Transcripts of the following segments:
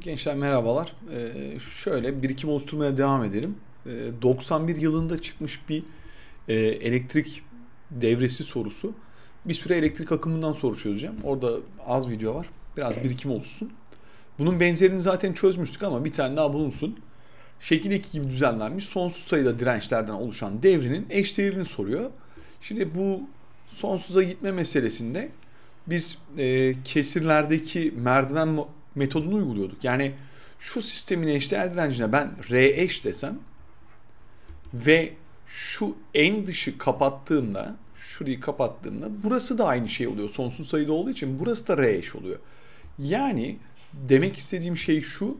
Gençler merhabalar. Ee, şöyle birikim oluşturmaya devam edelim. Ee, 91 yılında çıkmış bir e, elektrik devresi sorusu. Bir süre elektrik akımından soru çözeceğim. Orada az video var. Biraz birikim oluşsun. Bunun benzerini zaten çözmüştük ama bir tane daha bulunsun. Şekil 2 gibi düzenlenmiş sonsuz sayıda dirençlerden oluşan devrenin eşdeğerini soruyor. Şimdi bu sonsuza gitme meselesinde biz e, kesirlerdeki merdiven metodunu uyguluyorduk. Yani şu sistemin eşdeğer direncine ben R eş desem ve şu en dışı kapattığımda şurayı kapattığımda burası da aynı şey oluyor. Sonsuz sayıda olduğu için burası da R eş oluyor. Yani demek istediğim şey şu.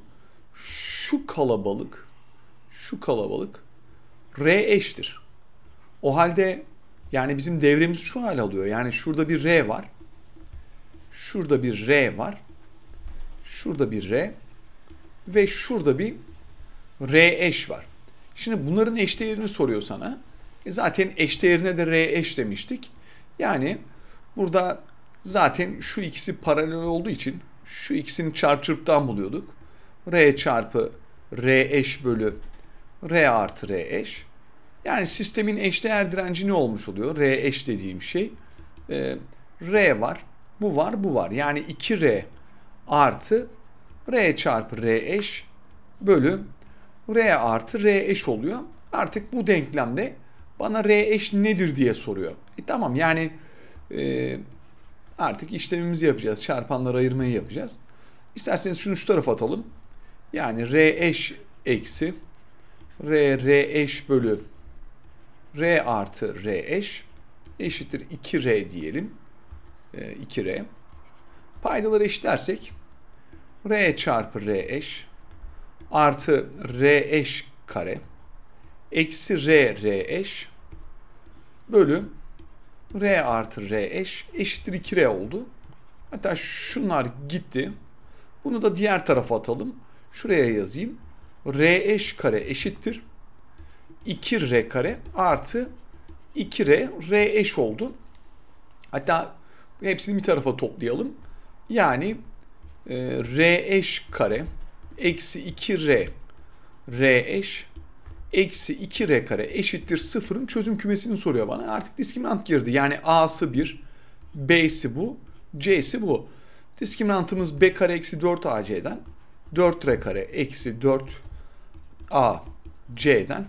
Şu kalabalık şu kalabalık R eştir. O halde yani bizim devremiz şu hal alıyor. Yani şurada bir R var. Şurada bir R var. Şurada bir R ve şurada bir R eş var. Şimdi bunların eşdeğerini soruyor sana. E zaten eşdeğerine de R eş demiştik. Yani burada zaten şu ikisi paralel olduğu için şu ikisini çarpçırptan buluyorduk. R çarpı R eş bölü R artı R eş. Yani sistemin eşdeğer direnci ne olmuş oluyor? R eş dediğim şey. E, R var, bu var, bu var. Yani 2R artı R çarpı R eş bölü R artı R eş oluyor. Artık bu denklemde bana R eş nedir diye soruyor. E tamam yani e, artık işlemimizi yapacağız. Çarpanları ayırmayı yapacağız. İsterseniz şunu şu tarafa atalım. Yani R eş eksi R R eş bölü R artı R eş eşittir 2R diyelim. E, 2R. Paydaları eşitlersek R çarpı R eş artı R eş kare eksi R R eş bölü R artı R eş eşittir 2R oldu. Hatta şunlar gitti. Bunu da diğer tarafa atalım. Şuraya yazayım. R eş kare eşittir. 2R kare artı 2R R eş oldu. Hatta hepsini bir tarafa toplayalım. Yani ee, R eş kare eksi 2R R eş eksi 2R kare eşittir sıfırın çözüm kümesini soruyor bana. Artık diskriminant girdi. Yani A'sı 1, B'si bu, C'si bu. Diskriminantımız B kare eksi 4 AC'den 4R kare eksi 4 AC'den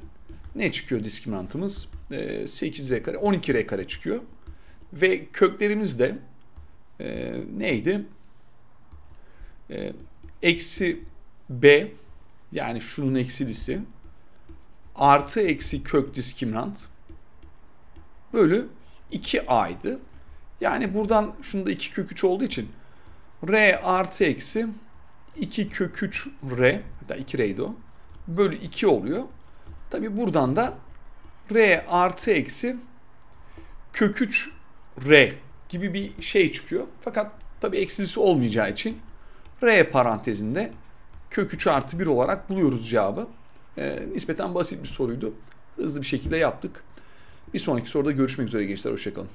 ne çıkıyor diskriminantımız? 8R ee, kare, 12R kare çıkıyor. Ve köklerimiz de e, neydi? Ee, eksi b yani şunun eksilisi artı eksi kök diskimrant bölü 2a'ydı. Yani buradan şunda 2 kök 3 olduğu için r artı eksi 2 kök 3 r hatta 2 r'ydi o bölü 2 oluyor. Tabi buradan da r artı eksi kök 3 r gibi bir şey çıkıyor. Fakat tabi eksilisi olmayacağı için R parantezinde kök 3 artı 1 olarak buluyoruz cevabı. E, nispeten basit bir soruydu. Hızlı bir şekilde yaptık. Bir sonraki soruda görüşmek üzere gençler. Hoşçakalın.